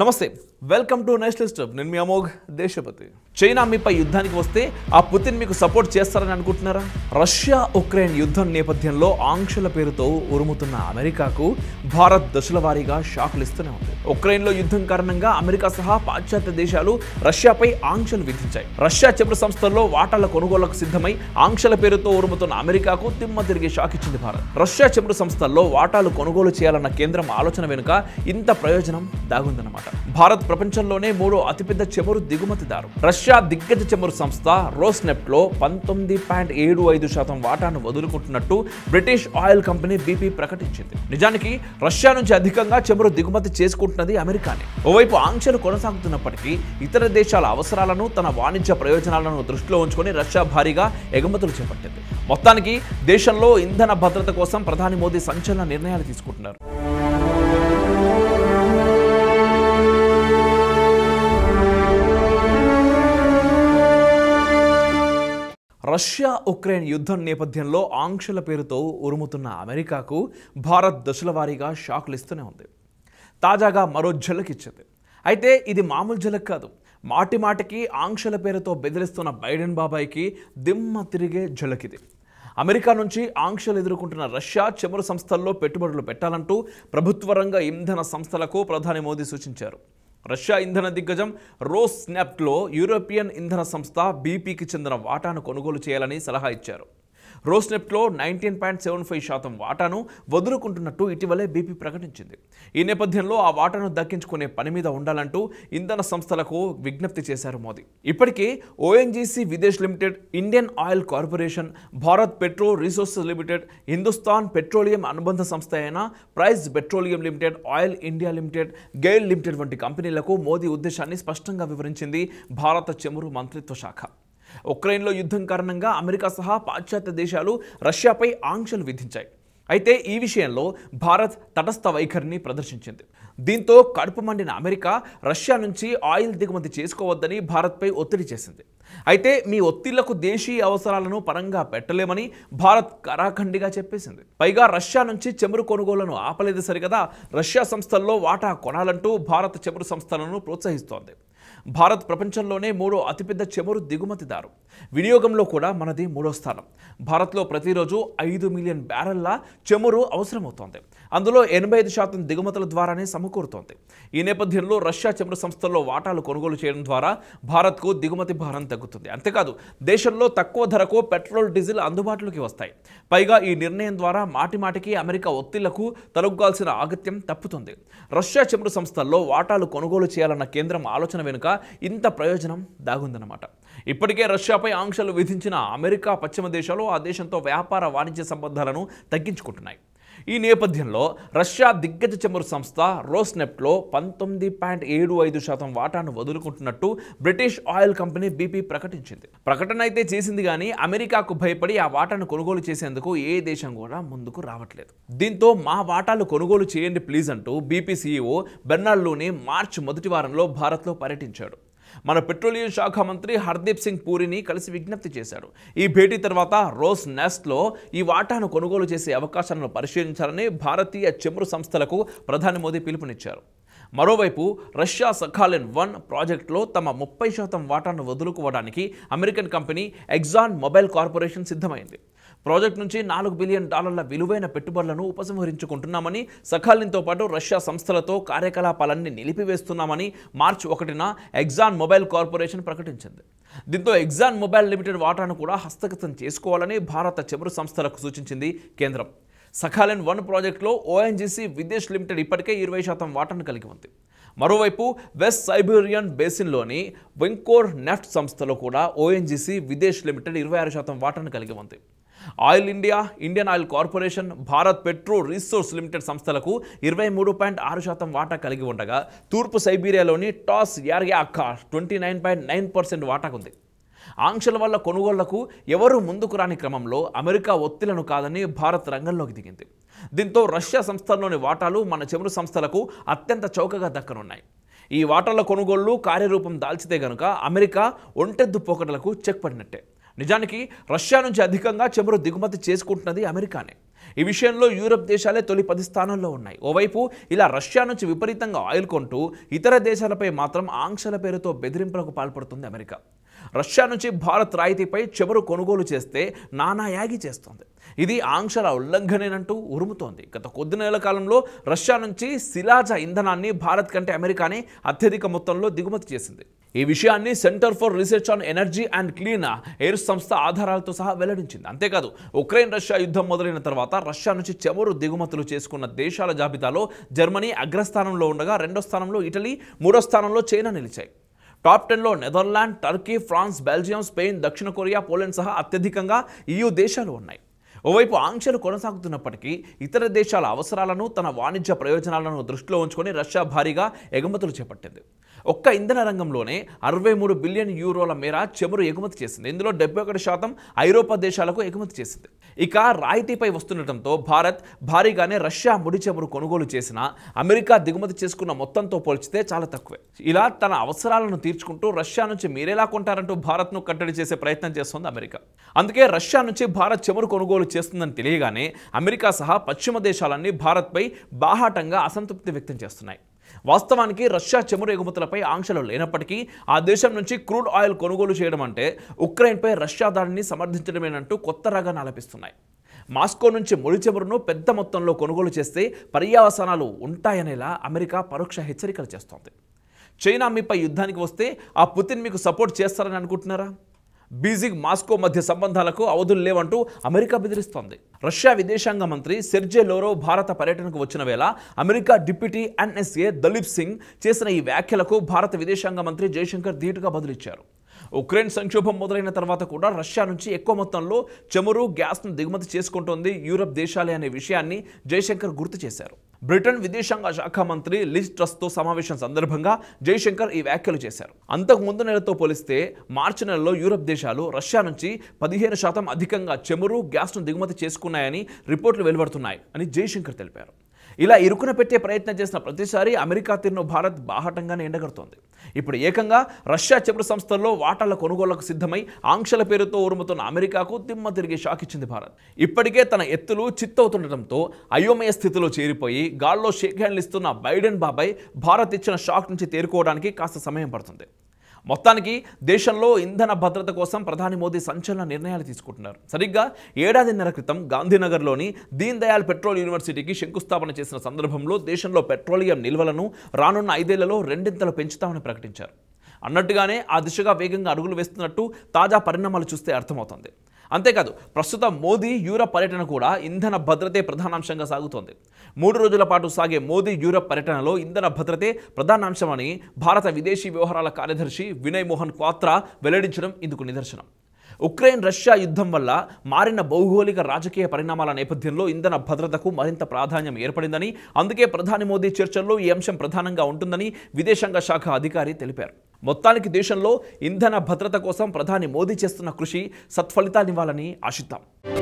నమస్తే welcome to national step నేను మీ Amogh Deshapati China మీపై యుద్ధానికి వస్తే ఆ పుతిన్ మీకు సపోర్ట్ చేస్తారని అనుకుంటున్నారా రష్యా ఉక్రెయిన్ యుద్ధం నేపథ్యంలో ఆంక్షల పేరుతో ఉరుముతున్న అమెరికాకు భారత్ దశల వారీగా షాకులు ఇస్తూనే ఉంది ఉక్రెయిన్లో యుద్ధం కారణంగా అమెరికా సహా పాశ్చాత్య దేశాలు రష్యాపై ఆంక్షలు విధించాయి రష్యా చెప్పుడు సంస్థల్లో వాటాల కొనుగోళ్లకు సిద్ధమై ఆంక్షల పేరుతో ఉరుముతున్న అమెరికాకు తిమ్మ తిరిగి షాక్ ఇచ్చింది భారత్ రష్యా చెప్పుడు సంస్థల్లో వాటాలు కొనుగోలు చేయాలన్న కేంద్రం ఆలోచన వెనుక ఇంత ప్రయోజనం దాగుందన్నమాట అన్నమాట భారత్ ప్రపంచంలోనే మూడో అతిపెద్ద చమురు దిగుమతిదారు రష్యా దిగ్గజ చమురు సంస్థ రోస్నెప్ట్ లో పంతొమ్మిది పాయింట్ ఏడు ఐదు శాతం వాటాను వదులుకుంటున్నట్టు బ్రిటిష్ ఆయిల్ కంపెనీ బీపీ ప్రకటించింది నిజానికి రష్యా నుంచి అధికంగా చమురు దిగుమతి చేసుకుంటున్నది అమెరికానే ఓవైపు ఆంక్షలు కొనసాగుతున్నప్పటికీ ఇతర దేశాల అవసరాలను తన వాణిజ్య ప్రయోజనాలను దృష్టిలో ఉంచుకొని రష్యా భారీగా ఎగుమతులు చేపట్టింది మొత్తానికి దేశంలో ఇంధన భద్రత కోసం ప్రధాని మోదీ సంచలన నిర్ణయాలు తీసుకుంటున్నారు రష్యా ఉక్రెయిన్ యుద్ధం నేపథ్యంలో ఆంక్షల పేరుతో ఉరుముతున్న అమెరికాకు భారత్ దశల వారీగా షాకులు ఇస్తూనే ఉంది తాజాగా మరో ఇచ్చింది అయితే ఇది మామూలు జలక్ కాదు మాటి మాటికి ఆంక్షల పేరుతో బెదిరిస్తున్న బైడెన్ బాబాయ్కి దిమ్మ తిరిగే జలకిది అమెరికా నుంచి ఆంక్షలు ఎదుర్కొంటున్న రష్యా చమురు సంస్థల్లో పెట్టుబడులు పెట్టాలంటూ ప్రభుత్వ రంగ ఇంధన సంస్థలకు ప్రధాని మోదీ సూచించారు రష్యా ఇంధన దిగ్గజం రోస్ స్నాప్లో యూరోపియన్ ఇంధన సంస్థ బీపీకి చెందిన వాటాను కొనుగోలు చేయాలని సలహా ఇచ్చారు రోస్నెప్ట్లో నైన్టీన్ పాయింట్ సెవెన్ ఫైవ్ శాతం వాటాను వదులుకుంటున్నట్టు ఇటీవలే బీపీ ప్రకటించింది ఈ నేపథ్యంలో ఆ వాటాను దక్కించుకునే పని మీద ఉండాలంటూ ఇంధన సంస్థలకు విజ్ఞప్తి చేశారు మోదీ ఇప్పటికే ONGC Videsh limited Indian oil corporation Bharat petro resources limited Hindustan petroleum అనుబంధ సంస్థ అయిన prize petroleum limited oil India limited GAIL limited వంటి కంపెనీలకు మోదీ ఉద్దేశాన్ని స్పష్టంగా వివరించింది భారత చమురు మంత్రిత్వ శాఖ ఉక్రెయిన్లో యుద్ధం కారణంగా అమెరికా సహా పాశ్చాత్య దేశాలు రష్యాపై ఆంక్షలు విధించాయి అయితే ఈ విషయంలో భారత్ తటస్థ వైఖరిని ప్రదర్శించింది దీంతో కడుపు మండిన అమెరికా రష్యా నుంచి ఆయిల్ దిగుమతి చేసుకోవద్దని భారత్పై ఒత్తిడి చేసింది అయితే మీ ఒత్తిళ్లకు దేశీయ అవసరాలను పరంగా పెట్టలేమని భారత్ కరాఖండిగా చెప్పేసింది పైగా రష్యా నుంచి చెమురు కొనుగోలను ఆపలేదు సరికదా రష్యా సంస్థల్లో వాటా కొనాలంటూ భారత చెమురు సంస్థలను ప్రోత్సహిస్తోంది భారత్ ప్రపంచంలోనే మూడో అతిపెద్ద చమురు దిగుమతిదారు వినియోగంలో కూడా మనది మూడో స్థానం భారత్లో ప్రతిరోజు ఐదు మిలియన్ బ్యారెల్ల చమురు అవసరమవుతోంది అందులో ఎనభై ఐదు శాతం దిగుమతుల ద్వారానే సమకూరుతోంది ఈ నేపథ్యంలో రష్యా చమురు సంస్థల్లో వాటాలు కొనుగోలు చేయడం ద్వారా భారత్కు దిగుమతి భారం తగ్గుతుంది అంతేకాదు దేశంలో తక్కువ ధరకు పెట్రోల్ డీజిల్ అందుబాటులోకి వస్తాయి పైగా ఈ నిర్ణయం ద్వారా మాటిమాటికి అమెరికా ఒత్తిళ్లకు తలుగ్గాల్సిన ఆగత్యం తప్పుతుంది రష్యా చమురు సంస్థల్లో వాటాలు కొనుగోలు చేయాలన్న కేంద్రం ఆలోచన వెనుక ఇంత ప్రయోజనం దాగుందన్నమాట ఇప్పటికే రష్యాపై ఆంక్షలు విధించిన అమెరికా పశ్చిమ దేశాలు ఆ దేశంతో వ్యాపార వాణిజ్య సంబంధాలను తగ్గించుకుంటున్నాయి ఈ నేపథ్యంలో రష్యా దిగ్గజ చమురు సంస్థ రోస్నెప్ట్లో పంతొమ్మిది పాయింట్ ఏడు ఐదు శాతం వాటాను వదులుకుంటున్నట్టు బ్రిటిష్ ఆయిల్ కంపెనీ బీపీ ప్రకటించింది ప్రకటన అయితే చేసింది కానీ అమెరికాకు భయపడి ఆ వాటాను కొనుగోలు చేసేందుకు ఏ దేశం కూడా ముందుకు రావట్లేదు దీంతో మా వాటాలు కొనుగోలు చేయండి ప్లీజ్ అంటూ బీపీ బెర్నాల్లోని మార్చి మొదటి వారంలో భారత్లో పర్యటించాడు మన పెట్రోలియం శాఖ మంత్రి హర్దీప్ సింగ్ పూరిని కలిసి విజ్ఞప్తి చేశారు ఈ భేటీ తర్వాత రోస్ నెస్ట్లో ఈ వాటాను కొనుగోలు చేసే అవకాశాలను పరిశీలించాలని భారతీయ చమురు సంస్థలకు ప్రధాని మోదీ పిలుపునిచ్చారు మరోవైపు రష్యా సఖాలిన్ వన్ ప్రాజెక్టులో తమ ముప్పై శాతం వాటాను వదులుకోవడానికి American company Exxon Mobil corporation సిద్ధమైంది ప్రాజెక్ట్ నుంచి నాలుగు బిలియన్ డాలర్ల విలువైన పెట్టుబడులను ఉపసంహరించుకుంటున్నామని సఖాలిన్తో పాటు రష్యా సంస్థలతో కార్యకలాపాలన్నీ నిలిపివేస్తున్నామని మార్చి ఒకటిన ఎగ్జాన్ మొబైల్ కార్పొరేషన్ ప్రకటించింది దీంతో ఎగ్జాన్ మొబైల్ లిమిటెడ్ వాటాను కూడా హస్తగతం చేసుకోవాలని భారత చమురు సంస్థలకు సూచించింది కేంద్రం సఖాలిన్ వన్ ప్రాజెక్టులో ఓఎన్జీసీ విదేశ్ లిమిటెడ్ ఇప్పటికే ఇరవై శాతం వాటాను కలిగి ఉంది మరోవైపు వెస్ట్ సైబీరియన్ బేసిన్లోని వెంకోర్ నెఫ్ట్ సంస్థలో కూడా ఓఎన్జీసీ విదేశ్ లిమిటెడ్ ఇరవై ఆరు శాతం వాటాను కలిగి ఉంది oil India Indian oil corporation Bharat petro resource limited సంస్థలకు ఇరవై మూడు పాయింట్ ఆరు శాతం వాటా కలిగి ఉండగా తూర్పు సైబీరియాలోని Taas Yuryakh twenty nine point nine percent ఉంది ఆంక్షల వల్ల కొనుగోళ్లకు ఎవరూ ముందుకు రాని క్రమంలో అమెరికా ఒత్తిళ్లను కాదని భారత్ రంగంలోకి దిగింది దీంతో రష్యా సంస్థల్లోని వాటాలు మన చెమురు సంస్థలకు అత్యంత చౌకగా దక్కనున్నాయి ఈ వాటాల కొనుగోళ్లు కార్యరూపం దాల్చితే గనుక అమెరికా ఒంటెద్దు పోకటలకు చెక్ పడినట్టే నిజానికి రష్యా నుంచి అధికంగా చమురు దిగుమతి చేసుకుంటున్నది అమెరికానే ఈ విషయంలో యూరప్ దేశాలే తొలి పది స్థానంలో ఉన్నాయి ఓవైపు ఇలా రష్యా నుంచి విపరీతంగా ఆయిల్ కొంటూ ఇతర దేశాలపై మాత్రం ఆంక్షల పేరుతో బెదిరింపులకు పాల్పడుతుంది అమెరికా రష్యా నుంచి భారత్ రాయితీపై చమురు కొనుగోలు చేస్తే నానాయాగి చేస్తోంది ఇది ఆంక్షల ఉల్లంఘనేనంటూ ఉరుముతోంది గత కొద్ది నెలల కాలంలో రష్యా నుంచి శిలాజ ఇంధనాన్ని భారత్ కంటే అమెరికానే అత్యధిక మొత్తంలో దిగుమతి చేసింది ఈ విషయాన్ని Centre for Research on Energy and Clean Air సంస్థ ఆధారాలతో సహా వెల్లడించింది అంతేకాదు ఉక్రెయిన్ రష్యా యుద్ధం మొదలైన తర్వాత రష్యా నుంచి చెవరు దిగుమతులు చేసుకున్న దేశాల జాబితాలో జర్మనీ అగ్రస్థానంలో ఉండగా రెండో స్థానంలో ఇటలీ మూడో స్థానంలో చైనా నిలిచాయి టాప్ టెన్లో Netherland Turkey France Belgium Spain దక్షిణ కొరియా పోలాండ్ సహా అత్యధికంగా ఈయూ e దేశాలు ఉన్నాయి ఓవైపు ఆంక్షలు కొనసాగుతున్నప్పటికీ ఇతర దేశాల అవసరాలను తన వాణిజ్య ప్రయోజనాలను దృష్టిలో ఉంచుకొని రష్యా భారీగా ఎగుమతులు చేపట్టింది ఒక్క ఇంధన రంగంలోనే అరవై మూడు బిలియన్ యూరోల మేర చెమురు ఎగుమతి చేసింది ఇందులో డెబ్బై ఒకటి శాతం ఐరోపా దేశాలకు ఎగుమతి చేసింది ఇక రాయితీపై వస్తుండటంతో భారత్ భారీగానే రష్యా ముడి చెమురు కొనుగోలు చేసిన అమెరికా దిగుమతి చేసుకున్న మొత్తంతో పోల్చితే చాలా తక్కువే ఇలా తన అవసరాలను తీర్చుకుంటూ రష్యా నుంచి మీరేలా కొంటారంటూ భారత్ను కట్టడి చేసే ప్రయత్నం చేస్తోంది అమెరికా అందుకే రష్యా నుంచి భారత్ చెమురు కొనుగోలు చేస్తుందని తెలియగానే అమెరికా సహా పశ్చిమ దేశాలన్నీ భారత్పై బాహాటంగా అసంతృప్తి వ్యక్తం చేస్తున్నాయి వాస్తవానికి రష్యా చమురు ఎగుమతులపై ఆంక్షలు లేనప్పటికీ ఆ దేశం నుంచి క్రూడ్ ఆయిల్ కొనుగోలు చేయడం అంటే ఉక్రెయిన్పై రష్యా దాడిని సమర్థించడమేనంటూ కొత్త రాగాన్ని ఆలపిస్తున్నాయి మాస్కో నుంచి ముడి చమురును పెద్ద మొత్తంలో కొనుగోలు చేస్తే పర్యావసనాలు ఉంటాయనేలా అమెరికా పరోక్ష హెచ్చరికలు చేస్తోంది చైనా మీపై యుద్ధానికి వస్తే ఆ పుతిన్ మీకు సపోర్ట్ చేస్తారని అనుకుంటున్నారా బీజింగ్ మాస్కో మధ్య సంబంధాలకు అవధులు లేవంటూ అమెరికా బెదిరిస్తోంది రష్యా విదేశాంగ మంత్రి సెర్జే లోరో భారత పర్యటనకు వచ్చిన వేళ America deputy NSA Daleep Singh చేసిన ఈ వ్యాఖ్యలకు భారత విదేశాంగ మంత్రి జయశంకర్ ధీటుగా బదులిచ్చారు ఉక్రెయిన్ సంక్షోభం మొదలైన తర్వాత కూడా రష్యా నుంచి ఎక్కువ మొత్తంలో చమురు గ్యాస్ను దిగుమతి చేసుకుంటోంది యూరప్ దేశాలే అనే విషయాన్ని జయశంకర్ గుర్తు చేశారు బ్రిటన్ విదేశాంగ శాఖ మంత్రి లిజ్ తో సమావేశం సందర్భంగా జైశంకర్ ఈ వ్యాఖ్యలు చేశారు అంతకు ముందు నెలతో పోలిస్తే మార్చి నెలలో యూరప్ దేశాలు రష్యా నుంచి పదిహేను శాతం అధికంగా చెమురు గ్యాస్ను దిగుమతి చేసుకున్నాయని రిపోర్ట్లు వెలువడుతున్నాయి అని జైశంకర్ తెలిపారు ఇలా ఇరుకున పెట్టే ప్రయత్నం చేసిన ప్రతిసారి అమెరికా తీరును భారత్ బాహటంగానే ఎండగడుతోంది ఇప్పుడు ఏకంగా రష్యా చెప్పుడు సంస్థల్లో వాటాల కొనుగోలకు సిద్ధమై ఆంక్షల పేరుతో ఉరుముతున్న అమెరికాకు దిమ్మ తిరిగి షాక్ ఇచ్చింది భారత్ ఇప్పటికే తన ఎత్తులు చిత్తవుతుండటంతో అయోమయ స్థితిలో చేరిపోయి గాల్లో షేక్ హ్యాండ్లు ఇస్తున్న బైడెన్ బాబాయ్ భారత్ ఇచ్చిన షాక్ నుంచి తేరుకోవడానికి కాస్త సమయం పడుతుంది మొత్తానికి దేశంలో ఇంధన భద్రత కోసం ప్రధాని మోదీ సంచలన నిర్ణయాలు తీసుకుంటున్నారు సరిగ్గా ఏడాదిన్నర క్రితం గాంధీనగర్లోని దీన్ దయాళ్ పెట్రోల్ యూనివర్సిటీకి శంకుస్థాపన చేసిన సందర్భంలో దేశంలో పెట్రోలియం నిల్వలను రానున్న ఐదేళ్లలో రెండింతలు పెంచుతామని ప్రకటించారు అన్నట్టుగానే ఆ దిశగా వేగంగా అడుగులు వేస్తున్నట్టు తాజా పరిణామాలు చూస్తే అర్థమవుతుంది అంతేకాదు ప్రస్తుత మోదీ యూరప్ పర్యటన కూడా ఇంధన భద్రతే ప్రధానాంశంగా సాగుతోంది మూడు రోజుల పాటు సాగే మోదీ యూరప్ పర్యటనలో ఇంధన భద్రతే ప్రధానాంశమని భారత విదేశీ వ్యవహారాల కార్యదర్శి వినయ్ మోహన్ క్వాత్రా వెల్లడించడం ఇందుకు నిదర్శనం ఉక్రెయిన్ రష్యా యుద్ధం వల్ల మారిన భౌగోళిక రాజకీయ పరిణామాల నేపథ్యంలో ఇంధన భద్రతకు మరింత ప్రాధాన్యం ఏర్పడిందని అందుకే ప్రధాని మోదీ చర్చల్లో ఈ అంశం ప్రధానంగా ఉంటుందని విదేశాంగ శాఖ అధికారి తెలిపారు మొత్తానికి దేశంలో ఇంధన భద్రత కోసం ప్రధాని మోదీ చేస్తున్న కృషి సత్ఫలితానివ్వాలని ఆశిద్దాం